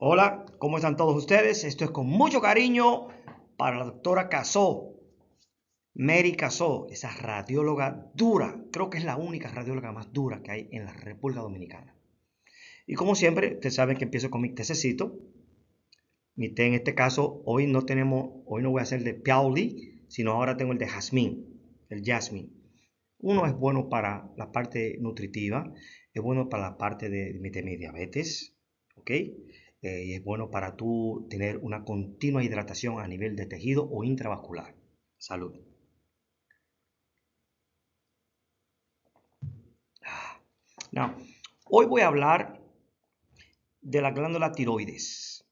Hola, ¿cómo están todos ustedes? Esto es con mucho cariño para la doctora Casó, Mary Casó, esa radióloga dura, creo que es la única radióloga más dura que hay en la República Dominicana. Y como siempre, ustedes saben que empiezo con mi tececito. Mi té en este caso, hoy no tenemos, hoy no voy a hacer el de Piauli, sino ahora tengo el de jazmín, el jazmín. Uno es bueno para la parte nutritiva, es bueno para la parte de, de mi diabetes, ¿ok? Eh, y es bueno para tú tener una continua hidratación a nivel de tejido o intravascular. Salud. hoy voy a hablar de la glándula tiroides.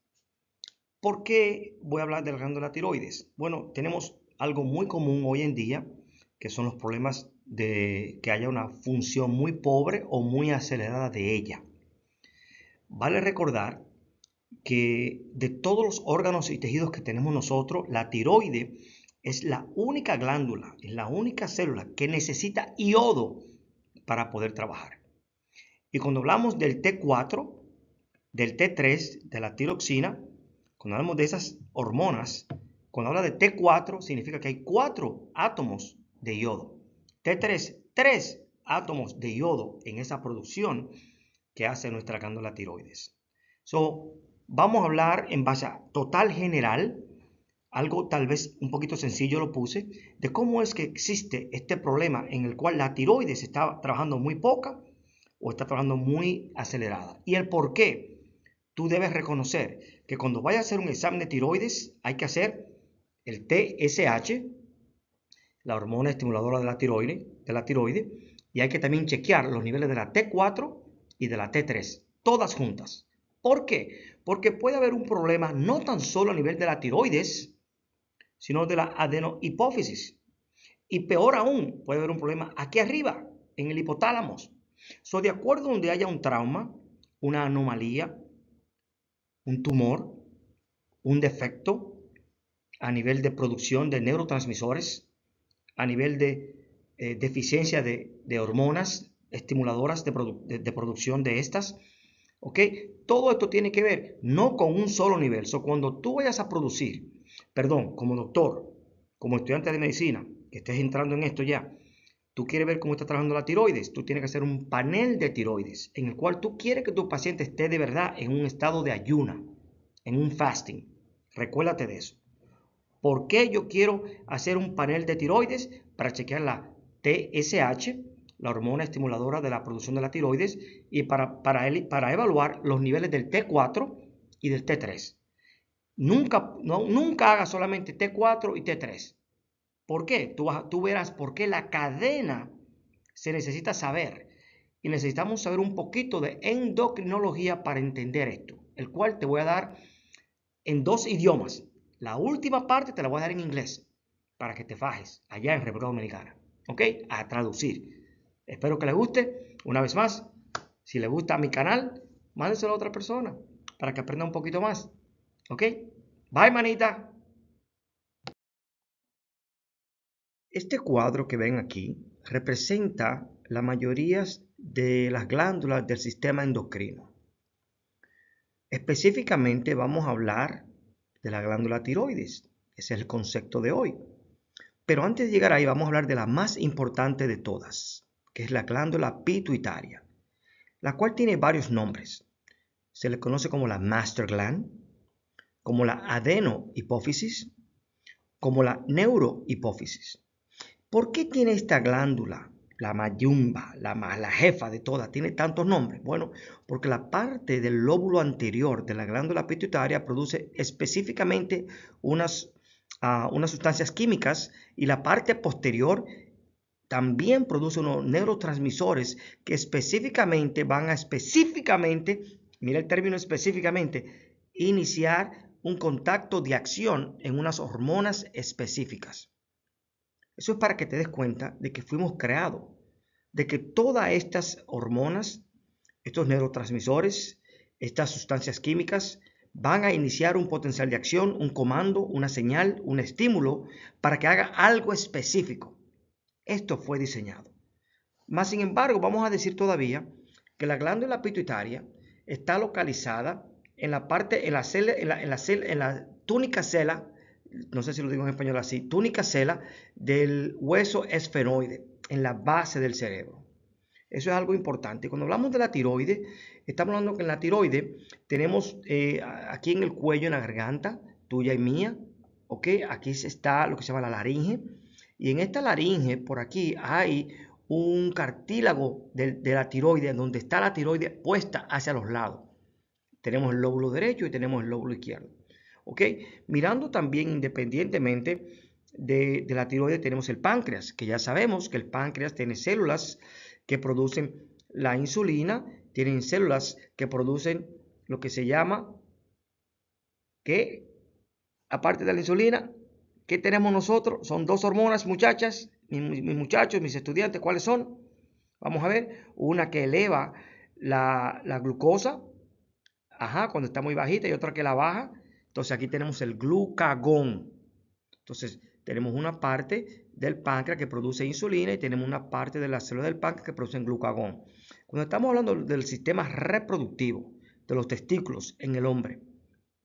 ¿Por qué voy a hablar de la glándula tiroides? Bueno, tenemos algo muy común hoy en día, que son los problemas de que haya una función muy pobre o muy acelerada de ella. Vale recordar que de todos los órganos y tejidos que tenemos nosotros, la tiroide es la única glándula, es la única célula que necesita iodo para poder trabajar. Y cuando hablamos del T4, del T3, de la tiroxina, cuando hablamos de esas hormonas, cuando habla de T4 significa que hay cuatro átomos de yodo. T3, tres átomos de yodo en esa producción que hace nuestra glándula tiroides. So, Vamos a hablar en base total general, algo tal vez un poquito sencillo lo puse, de cómo es que existe este problema en el cual la tiroides está trabajando muy poca o está trabajando muy acelerada. Y el por qué. Tú debes reconocer que cuando vayas a hacer un examen de tiroides hay que hacer el TSH, la hormona estimuladora de la tiroides, de la tiroide, y hay que también chequear los niveles de la T4 y de la T3, todas juntas. ¿Por qué? porque puede haber un problema no tan solo a nivel de la tiroides, sino de la adenohipófisis. Y peor aún, puede haber un problema aquí arriba, en el hipotálamo. Soy de acuerdo a donde haya un trauma, una anomalía, un tumor, un defecto a nivel de producción de neurotransmisores, a nivel de eh, deficiencia de, hormonas estimuladoras de producción de estas, ¿Ok? Todo esto tiene que ver no con un solo universo. Cuando tú vayas a producir, perdón, como doctor, como estudiante de medicina, que estés entrando en esto ya, tú quieres ver cómo está trabajando la tiroides, tú tienes que hacer un panel de tiroides en el cual tú quieres que tu paciente esté de verdad en un estado de ayuna, en un fasting. Recuérdate de eso. ¿Por qué yo quiero hacer un panel de tiroides? Para chequear la TSH, la hormona estimuladora de la producción de la tiroides, y para, para, evaluar los niveles del T4 y del T3. Nunca, no, nunca haga solamente T4 y T3. ¿Por qué? Tú, tú verás por qué la cadena se necesita saber. Y necesitamos saber un poquito de endocrinología para entender esto, el cual te voy a dar en dos idiomas. La última parte te la voy a dar en inglés para que te fajes allá en República Dominicana, ¿ok? A traducir. Espero que les guste. Una vez más, si les gusta mi canal, mándenselo a otra persona para que aprenda un poquito más. ¿Ok? Bye, manita. Este cuadro que ven aquí representa la mayoría de las glándulas del sistema endocrino. Específicamente vamos a hablar de la glándula tiroides. Ese es el concepto de hoy. Pero antes de llegar ahí vamos a hablar de la más importante de todas, que es la glándula pituitaria, la cual tiene varios nombres. Se le conoce como la master gland, como la adenohipófisis, como la neurohipófisis. ¿Por qué tiene esta glándula, la mayumba, la, la jefa de todas, tiene tantos nombres? Bueno, porque la parte del lóbulo anterior de la glándula pituitaria produce específicamente unas, ah, unas sustancias químicas y la parte posterior también produce unos neurotransmisores que específicamente van a específicamente, mira el término específicamente, iniciar un contacto de acción en unas hormonas específicas. Eso es para que te des cuenta de que fuimos creados, de que todas estas hormonas, estos neurotransmisores, estas sustancias químicas, van a iniciar un potencial de acción, un comando, una señal, un estímulo para que haga algo específico. Esto fue diseñado. Más sin embargo, vamos a decir todavía que la glándula pituitaria está localizada en la parte, en la, en la, en la túnica cela, no sé si lo digo en español así, túnica cela del hueso esferoide, en la base del cerebro. Eso es algo importante. Cuando hablamos de la tiroide, estamos hablando que en la tiroide tenemos eh, aquí en el cuello, en la garganta, tuya y mía, ¿ok? Aquí está lo que se llama la laringe, y en esta laringe, por aquí, hay un cartílago de, la tiroides, donde está la tiroide puesta hacia los lados. Tenemos el lóbulo derecho y tenemos el lóbulo izquierdo. ¿Ok? Mirando también independientemente de, la tiroide, tenemos el páncreas, que ya sabemos que el páncreas tiene células que producen la insulina, tienen células que producen lo que se llama, que aparte de la insulina, ¿Qué tenemos nosotros? Son dos hormonas, muchachas, mis, muchachos, mis estudiantes, ¿cuáles son? Vamos a ver, una que eleva la, la glucosa, ajá, cuando está muy bajita, y otra que la baja. Entonces aquí tenemos el glucagón. Entonces tenemos una parte del páncreas que produce insulina y tenemos una parte de las células del páncreas que producen glucagón. Cuando estamos hablando del sistema reproductivo de los testículos en el hombre,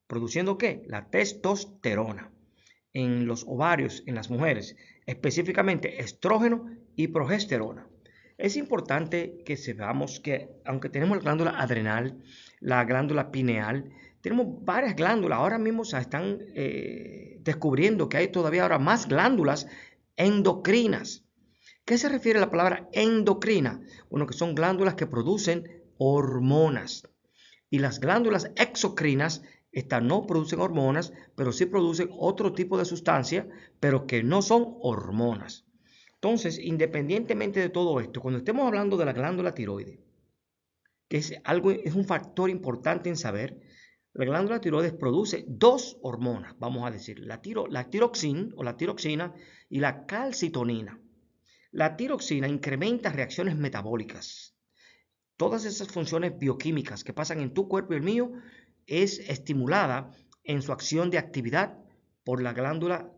¿produciendo qué? La testosterona en los ovarios en las mujeres, específicamente estrógeno y progesterona. Es importante que sepamos que aunque tenemos la glándula adrenal, la glándula pineal, tenemos varias glándulas. Ahora mismo se están eh, descubriendo que hay todavía ahora más glándulas endocrinas. ¿Qué se refiere a la palabra endocrina? Bueno, que son glándulas que producen hormonas. Y las glándulas exocrinas estas no producen hormonas, pero sí producen otro tipo de sustancia, pero que no son hormonas. Entonces, independientemente de todo esto, cuando estemos hablando de la glándula tiroide, que es, algo, es un factor importante en saber, la glándula tiroides produce dos hormonas, vamos a decir, la, tiro, la tiroxina o la tiroxina y la calcitonina. La tiroxina incrementa reacciones metabólicas. Todas esas funciones bioquímicas que pasan en tu cuerpo y el mío es estimulada en su acción de actividad por la glándula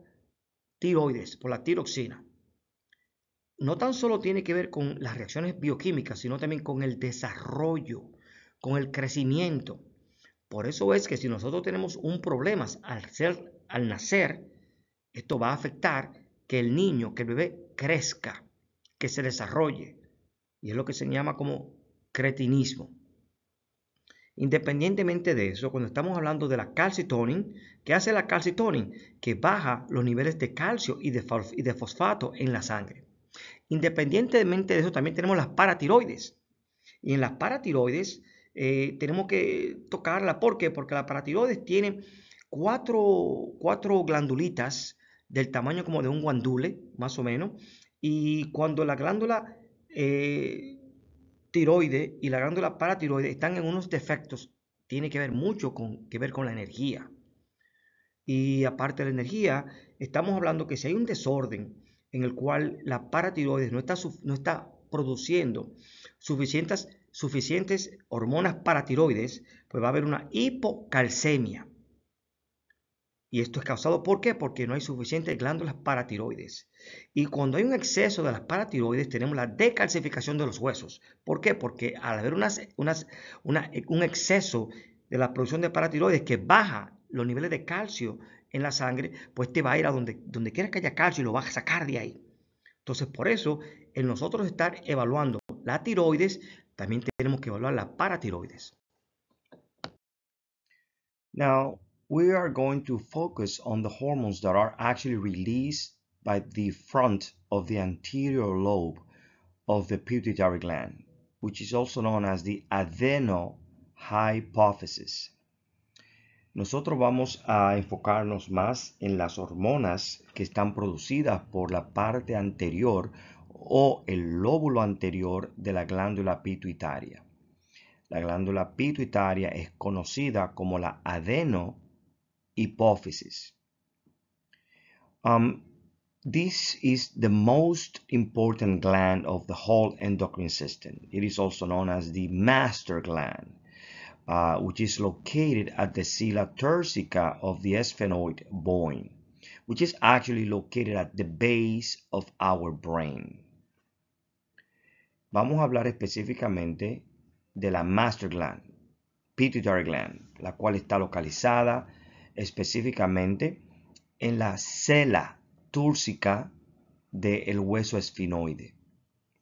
tiroides, por la tiroxina. No tan solo tiene que ver con las reacciones bioquímicas, sino también con el desarrollo, con el crecimiento. Por eso es que si nosotros tenemos un problema al, al nacer, esto va a afectar que el niño, que el bebé crezca, que se desarrolle. Y es lo que se llama como cretinismo. Independientemente de eso, cuando estamos hablando de la calcitonin, ¿qué hace la calcitonin? Que baja los niveles de calcio y de, de fosfato en la sangre. Independientemente de eso, también tenemos las paratiroides. Y en las paratiroides eh, tenemos que tocarla. ¿Por qué? Porque la paratiroides tienen cuatro, cuatro glandulitas del tamaño como de un guandule, más o menos. Y cuando la glándula eh, tiroide y la glándula paratiroide están en unos defectos. Tiene que ver mucho con, que ver con la energía. Y aparte de la energía, estamos hablando que si hay un desorden en el cual la paratiroides no está, no está produciendo suficientes, suficientes hormonas paratiroides, pues va a haber una hipocalcemia. Y esto es causado por qué? Porque no hay suficientes glándulas paratiroides. Y cuando hay un exceso de las paratiroides, tenemos la decalcificación de los huesos. ¿Por qué? Porque al haber un exceso de la producción de paratiroides que baja los niveles de calcio en la sangre, pues te va a ir a donde, quieras que haya calcio y lo vas a sacar de ahí. Entonces, por eso, en nosotros estar evaluando la tiroides, también tenemos que evaluar la paratiroides. Now, we are going to focus on the hormones that are actually released by the front of the anterior lobe of the pituitary gland, which is also known as the adenohypófisis. Nosotros vamos a enfocarnos más en las hormonas que están producidas por la parte anterior o el lóbulo anterior de la glándula pituitaria. La glándula pituitaria es conocida como la adeno hypophysis. Um, this is the most important gland of the whole endocrine system. It is also known as the master gland, uh, which is located at the cella tersica of the sphenoid bone, which is actually located at the base of our brain. Vamos a hablar específicamente de la master gland, pituitary gland, la cual está localizada específicamente en la cela túrcica del hueso esfinoide.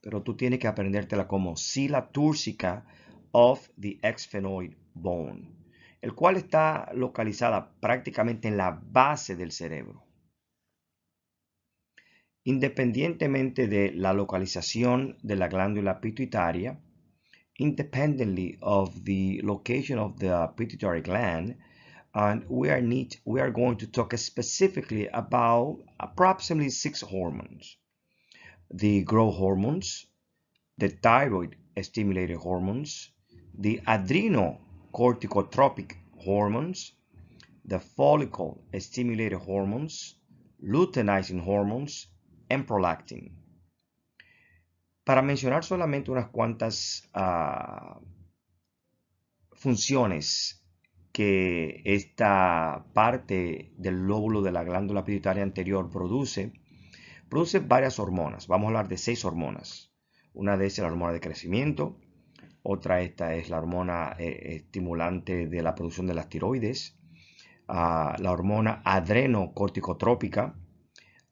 Pero tú tienes que aprendértela como cila túrcica of the exfenoid bone, el cual está localizada prácticamente en la base del cerebro. Independientemente de la localización de la glándula pituitaria, independently of the location of the pituitary gland, and we are need we are going to talk specifically about approximately six hormones the growth hormones the thyroid stimulated hormones the adrenocorticotropic hormones the follicle stimulated hormones luteinizing hormones and prolactin para mencionar solamente unas cuantas uh, funciones que esta parte del lóbulo de la glándula pituitaria anterior produce, produce varias hormonas. Vamos a hablar de seis hormonas. Una de ellas es la hormona de crecimiento, otra esta es la hormona eh, estimulante de la producción de las tiroides, ah, la hormona adrenocorticotrópica,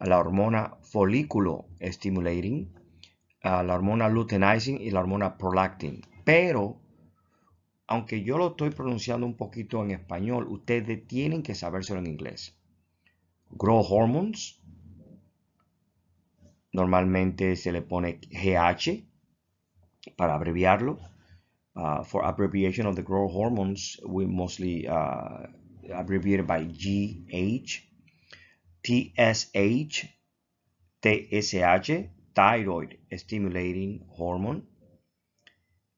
la hormona folículo stimulating, ah, la hormona luteinizing y la hormona prolactin. Pero aunque yo lo estoy pronunciando un poquito en español, ustedes tienen que sabérselo en inglés. Grow hormones. Normalmente se le pone GH para abreviarlo. Uh, for abbreviation of the growth hormones, we mostly uh, abbreviate by GH, TSH, TSH, thyroid stimulating hormone,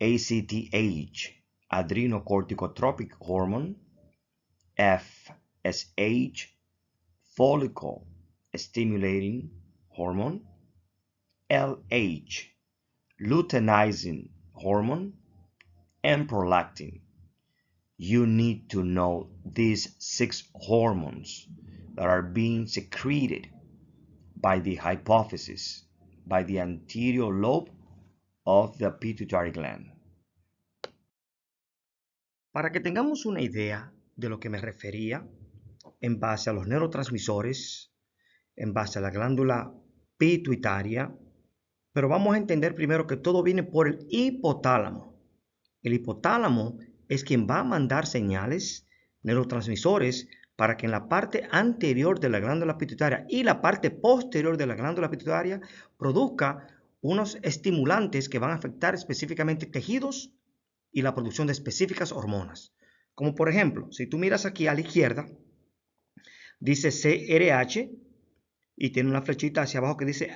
ACTH, adrenocorticotropic hormone, FSH, follicle stimulating hormone, LH, luteinizing hormone, and prolactin. You need to know these six hormones that are being secreted by the hypophysis, by the anterior lobe of the pituitary gland. Para que tengamos una idea de lo que me refería, en base a los neurotransmisores, en base a la glándula pituitaria, pero vamos a entender primero que todo viene por el hipotálamo. El hipotálamo es quien va a mandar señales, neurotransmisores, para que en la parte anterior de la glándula pituitaria y la parte posterior de la glándula pituitaria produzca unos estimulantes que van a afectar específicamente tejidos y la producción de específicas hormonas. Como por ejemplo, si tú miras aquí a la izquierda, dice CRH y tiene una flechita hacia abajo que dice,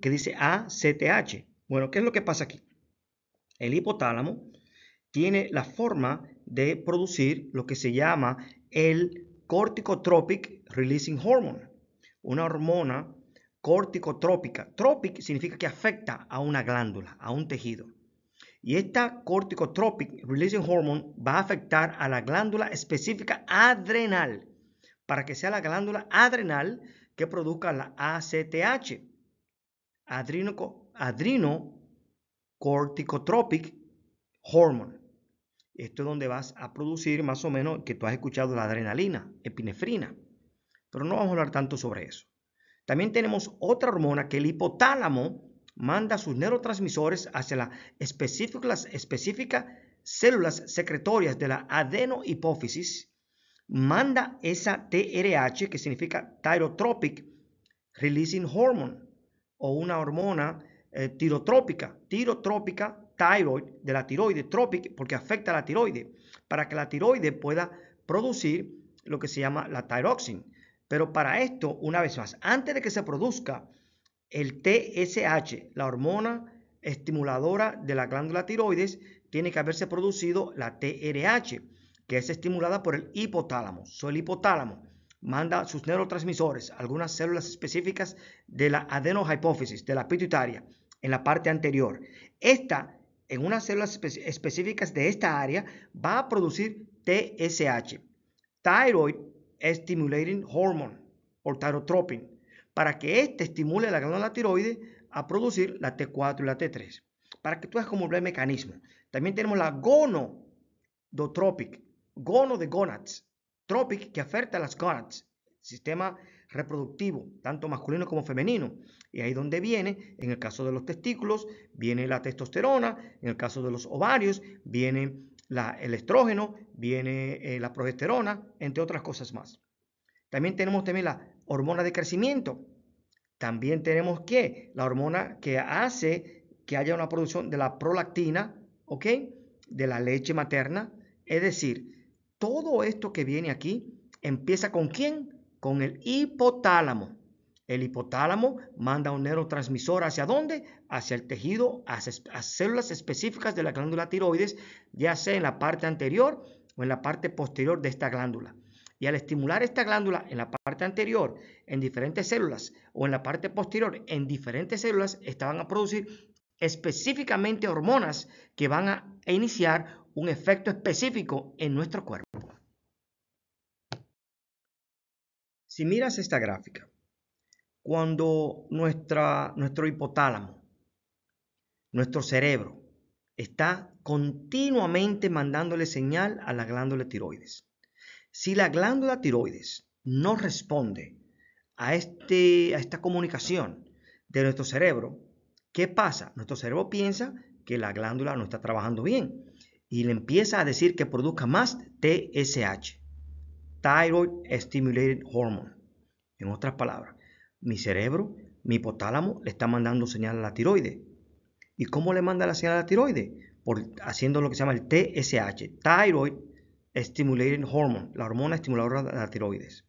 que dice ACTH. Bueno, ¿qué es lo que pasa aquí? El hipotálamo tiene la forma de producir lo que se llama el corticotropic releasing hormone, una hormona corticotrópica. Tropic significa que afecta a una glándula, a un tejido. Y esta corticotropic releasing hormone va a afectar a la glándula específica adrenal, para que sea la glándula adrenal que produzca la ACTH, adrino, corticotropic hormone. Esto es donde vas a producir más o menos que tú has escuchado la adrenalina, epinefrina. Pero no vamos a hablar tanto sobre eso. También tenemos otra hormona que el hipotálamo manda sus neurotransmisores hacia las específicas células secretorias de la adenohipófisis, manda esa TRH, que significa Thyrotropic Releasing Hormone, o una hormona eh, tirotrópica, tirotrópica thyroid, de la tiroide, tropic, porque afecta a la tiroide, para que la tiroide pueda producir lo que se llama la tiroxina. Pero para esto, una vez más, antes de que se produzca el TSH, la hormona estimuladora de la glándula tiroides, tiene que haberse producido la TRH, que es estimulada por el hipotálamo. So, el hipotálamo manda sus neurotransmisores, algunas células específicas de la adenohipófisis, de la pituitaria, en la parte anterior. Esta, en unas células específicas de esta área, va a producir TSH, Thyroid Stimulating Hormone, o tirotropin para que éste estimule la glándula tiroides a producir la T4 y la T3. Para que tú veas cómo el mecanismo. También tenemos la gonodotropic, gono de gonads, tropic que afecta a las gonads, sistema reproductivo, tanto masculino como femenino. Y ahí donde viene, en el caso de los testículos, viene la testosterona, en el caso de los ovarios, viene la, el estrógeno, viene eh, la progesterona, entre otras cosas más. También tenemos también la hormona de crecimiento. También tenemos que la hormona que hace que haya una producción de la prolactina, ¿ok? De la leche materna. Es decir, todo esto que viene aquí empieza con quién? Con el hipotálamo. El hipotálamo manda un neurotransmisor hacia dónde? Hacia el tejido, hacia, células específicas de la glándula tiroides, ya sea en la parte anterior o en la parte posterior de esta glándula. Y al estimular esta glándula en la parte anterior, en diferentes células, o en la parte posterior, en diferentes células, estaban a producir específicamente hormonas que van a iniciar un efecto específico en nuestro cuerpo. Si miras esta gráfica, cuando nuestro hipotálamo, nuestro cerebro, está continuamente mandándole señal a la glándula tiroides. Si la glándula tiroides no responde a, este, a esta comunicación de nuestro cerebro, ¿qué pasa? Nuestro cerebro piensa que la glándula no está trabajando bien y le empieza a decir que produzca más TSH, Thyroid Stimulated Hormone. En otras palabras, mi cerebro, mi hipotálamo, le está mandando señal a la tiroide. ¿Y cómo le manda la señal a la tiroide? Por haciendo lo que se llama el TSH, Thyroid Stimulating Hormone, la hormona estimuladora de la tiroides.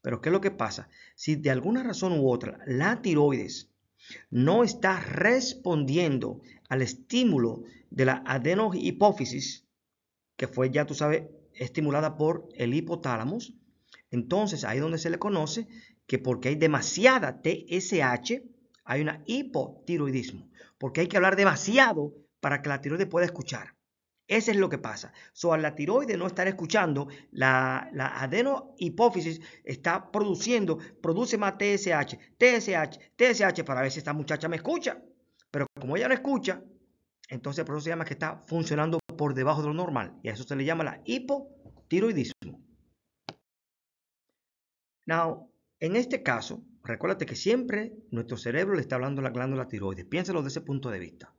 Pero ¿qué es lo que pasa? Si de alguna razón u otra la tiroides no está respondiendo al estímulo de la adenohipófisis, que fue, ya tú sabes, estimulada por el hipotálamo, entonces ahí es donde se le conoce que porque hay demasiada TSH, hay un hipotiroidismo, porque hay que hablar demasiado para que la tiroides pueda escuchar. Ese es lo que pasa. So, a la tiroide no estar escuchando, la, la adenohipófisis está produciendo, produce más TSH, TSH, TSH para ver si esta muchacha me escucha. Pero como ella no escucha, entonces por eso se llama que está funcionando por debajo de lo normal. Y a eso se le llama la hipotiroidismo. Now, en este caso, recuérdate que siempre nuestro cerebro le está hablando a la glándula tiroides. Piénsalo desde ese punto de vista.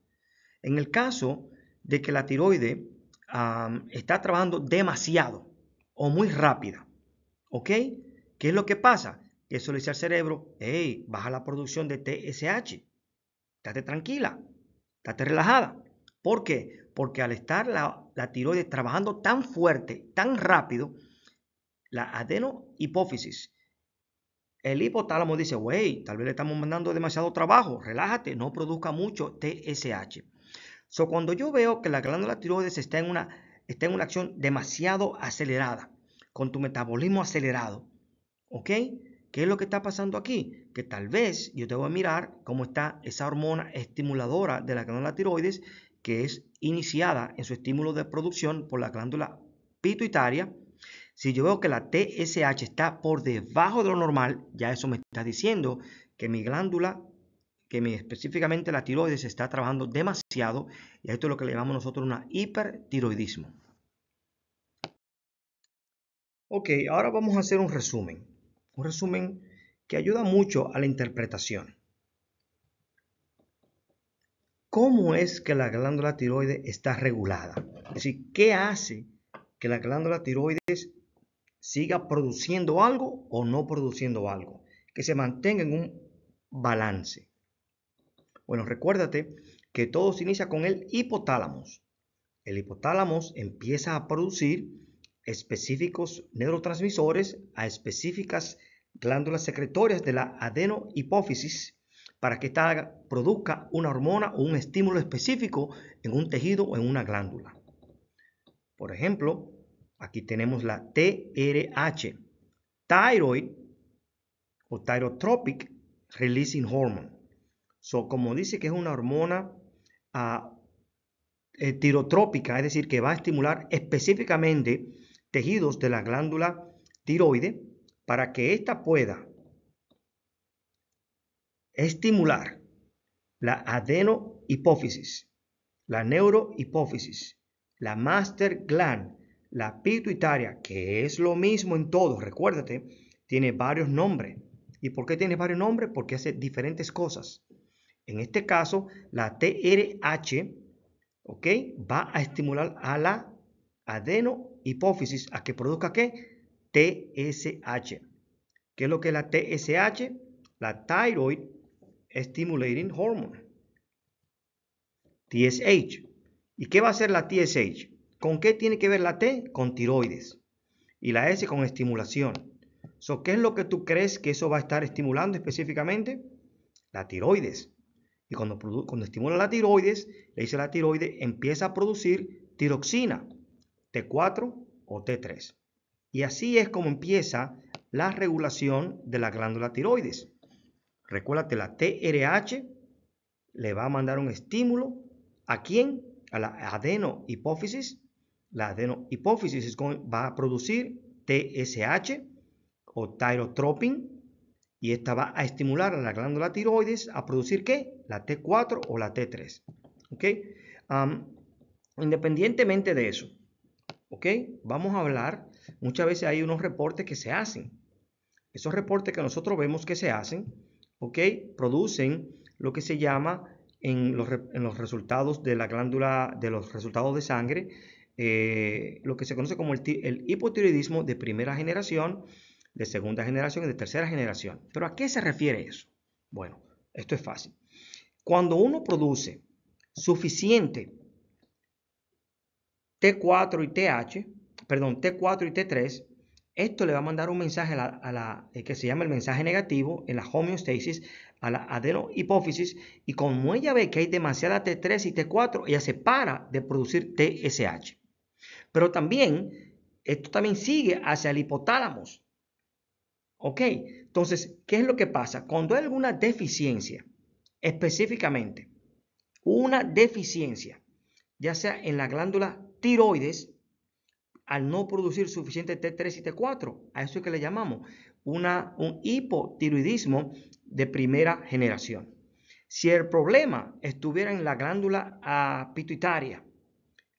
En el caso de que la tiroide está trabajando demasiado o muy rápida. ¿Ok? ¿Qué es lo que pasa? Que Eso le dice al cerebro, hey, baja la producción de TSH. Estate tranquila, estate relajada. ¿Por qué? Porque al estar la, tiroide tiroides trabajando tan fuerte, tan rápido, la adenohipófisis, el hipotálamo dice, wey, tal vez le estamos mandando demasiado trabajo, relájate, no produzca mucho TSH. So, cuando yo veo que la glándula tiroides está en una, está en una acción demasiado acelerada, con tu metabolismo acelerado, ¿ok? ¿Qué es lo que está pasando aquí? Que tal vez yo te voy a mirar cómo está esa hormona estimuladora de la glándula tiroides que es iniciada en su estímulo de producción por la glándula pituitaria. Si yo veo que la TSH está por debajo de lo normal, ya eso me está diciendo que mi glándula que específicamente la tiroides está trabajando demasiado y esto es lo que le llamamos nosotros una hipertiroidismo. Ok, ahora vamos a hacer un resumen. Un resumen que ayuda mucho a la interpretación. ¿Cómo es que la glándula tiroides está regulada? Es decir, ¿qué hace que la glándula tiroides siga produciendo algo o no produciendo algo? Que se mantenga en un balance. Bueno, recuérdate que todo se inicia con el hipotálamo. El hipotálamo empieza a producir específicos neurotransmisores a específicas glándulas secretorias de la adenohipófisis para que esta produzca una hormona o un estímulo específico en un tejido o en una glándula. Por ejemplo, aquí tenemos la TRH, Thyroid o Thyrotropic Releasing Hormone. So, como dice que es una hormona ah, eh, tirotrópica, es decir, que va a estimular específicamente tejidos de la glándula tiroide para que ésta pueda estimular la adenohipófisis, la neurohipófisis, la master gland, la pituitaria, que es lo mismo en todos, recuérdate, tiene varios nombres. ¿Y por qué tiene varios nombres? Porque hace diferentes cosas. En este caso, la TRH va a estimular a la adenohipófisis a que produzca ¿qué? TSH. ¿Qué es lo que es la TSH? La Thyroid Stimulating Hormone. TSH. ¿Y qué va a hacer la TSH? ¿Con qué tiene que ver la T? Con tiroides. Y la S con estimulación. So, ¿Qué es lo que tú crees que eso va a estar estimulando específicamente? La tiroides. Y cuando, estimula la tiroides, le dice la tiroides empieza a producir tiroxina, T4 o T3. Y así es como empieza la regulación de la glándula tiroides. Recuérdate, la TRH le va a mandar un estímulo. ¿A quién? A la adenohipófisis. La adenohipófisis va a producir TSH o tirotropin y esta va a estimular a la glándula tiroides a producir ¿qué? La T4 o la T3. ¿Ok? independientemente de eso, ¿ok? Vamos a hablar, muchas veces hay unos reportes que se hacen. Esos reportes que nosotros vemos que se hacen, ¿ok? Producen lo que se llama en los, resultados de la glándula, de los resultados de sangre, eh, lo que se conoce como el, el hipotiroidismo de primera generación de segunda generación y de tercera generación. ¿Pero a qué se refiere eso? Bueno, esto es fácil. Cuando uno produce suficiente T4 y TH, perdón, T4 y T3, esto le va a mandar un mensaje a la, eh, que se llama el mensaje negativo en la homeostasis, a la adenohipófisis, y como ella ve que hay demasiada T3 y T4, ella se para de producir TSH. Pero también, esto también sigue hacia el hipotálamo, Ok, entonces, ¿qué es lo que pasa? Cuando hay alguna deficiencia, específicamente, una deficiencia, ya sea en la glándula tiroides, al no producir suficiente T3 y T4, a eso que le llamamos un hipotiroidismo de primera generación. Si el problema estuviera en la glándula pituitaria,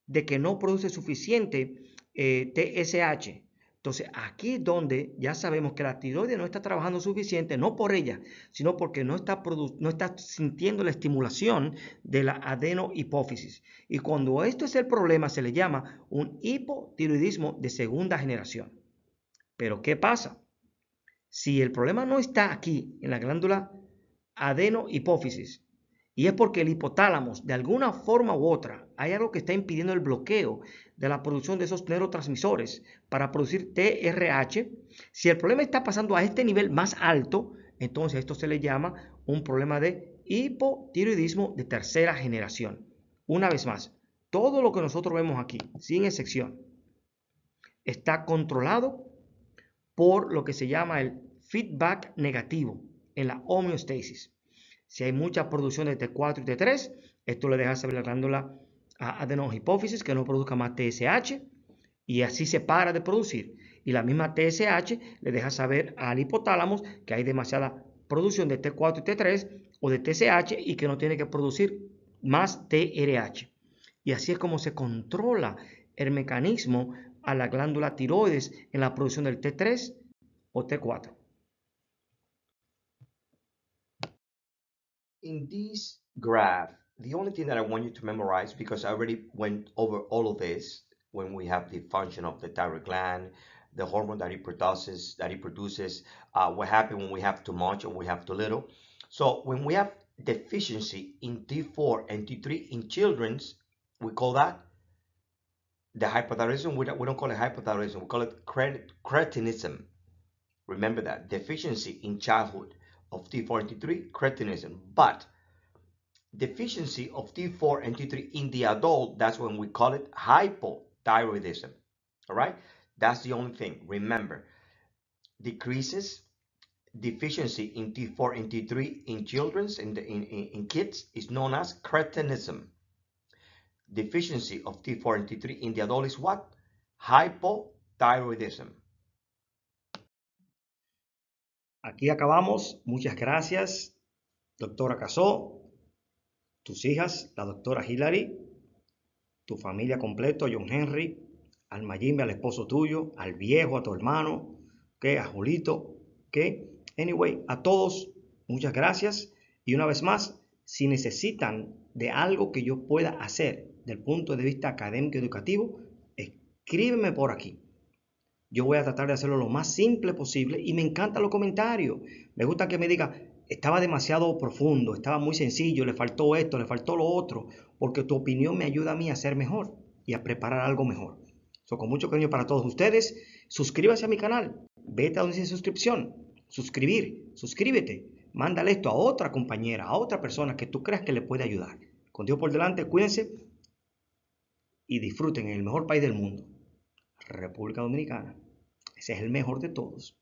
de que no produce suficiente TSH, eh, entonces, aquí es donde ya sabemos que la tiroides no está trabajando suficiente, no por ella, sino porque no está, no está sintiendo la estimulación de la adenohipófisis. Y cuando esto es el problema, se le llama un hipotiroidismo de segunda generación. Pero, ¿qué pasa? Si el problema no está aquí, en la glándula adenohipófisis, y es porque el hipotálamo, de alguna forma u otra, hay algo que está impidiendo el bloqueo de la producción de esos neurotransmisores para producir TRH. Si el problema está pasando a este nivel más alto, entonces esto se le llama un problema de hipotiroidismo de tercera generación. Una vez más, todo lo que nosotros vemos aquí, sin excepción, está controlado por lo que se llama el feedback negativo en la homeostasis. Si hay mucha producción de T4 y T3, esto le deja saber a la glándula adenohipófisis que no produzca más TSH y así se para de producir. Y la misma TSH le deja saber al hipotálamo que hay demasiada producción de T4 y T3 o de TSH y que no tiene que producir más TRH. Y así es como se controla el mecanismo a la glándula tiroides en la producción del T3 o T4. in this graph, the only thing that I want you to memorize, because I already went over all of this when we have the function of the thyroid gland, the hormone that it produces, that it produces, uh, what happens when we have too much or we have too little. So when we have deficiency in T4 and T3 in children, we call that the hypothyroidism. We don't, we don't call it hypothyroidism. We call it cretinism. Remember that deficiency in childhood of T4-T3 cretinism. But deficiency of T4 and T3 in the adult, that's when we call it hypothyroidism. All right, that's the only thing. Remember, decreases deficiency in T4 and T3 in childrens in, the, in, in, in kids is known as cretinism. Deficiency of T4 and T3 in the adult is what? Hypothyroidism. Aquí acabamos. Muchas gracias, doctora Casó, tus hijas, la doctora Hillary, tu familia completo, John Henry, al Mayimbe, al esposo tuyo, al viejo, a tu hermano, que a Julito, que anyway, a todos, muchas gracias. Y una vez más, si necesitan de algo que yo pueda hacer del punto de vista académico educativo, escríbeme por aquí. Yo voy a tratar de hacerlo lo más simple posible y me encantan los comentarios. Me gusta que me diga, estaba demasiado profundo, estaba muy sencillo, le faltó esto, le faltó lo otro, porque tu opinión me ayuda a mí a ser mejor y a preparar algo mejor. So, con mucho cariño para todos ustedes, suscríbase a mi canal, vete a donde dice suscripción, suscribir, suscríbete, mándale esto a otra compañera, a otra persona que tú creas que le puede ayudar. Con Dios por delante, cuídense y disfruten en el mejor país del mundo. República Dominicana. Ese es el mejor de todos.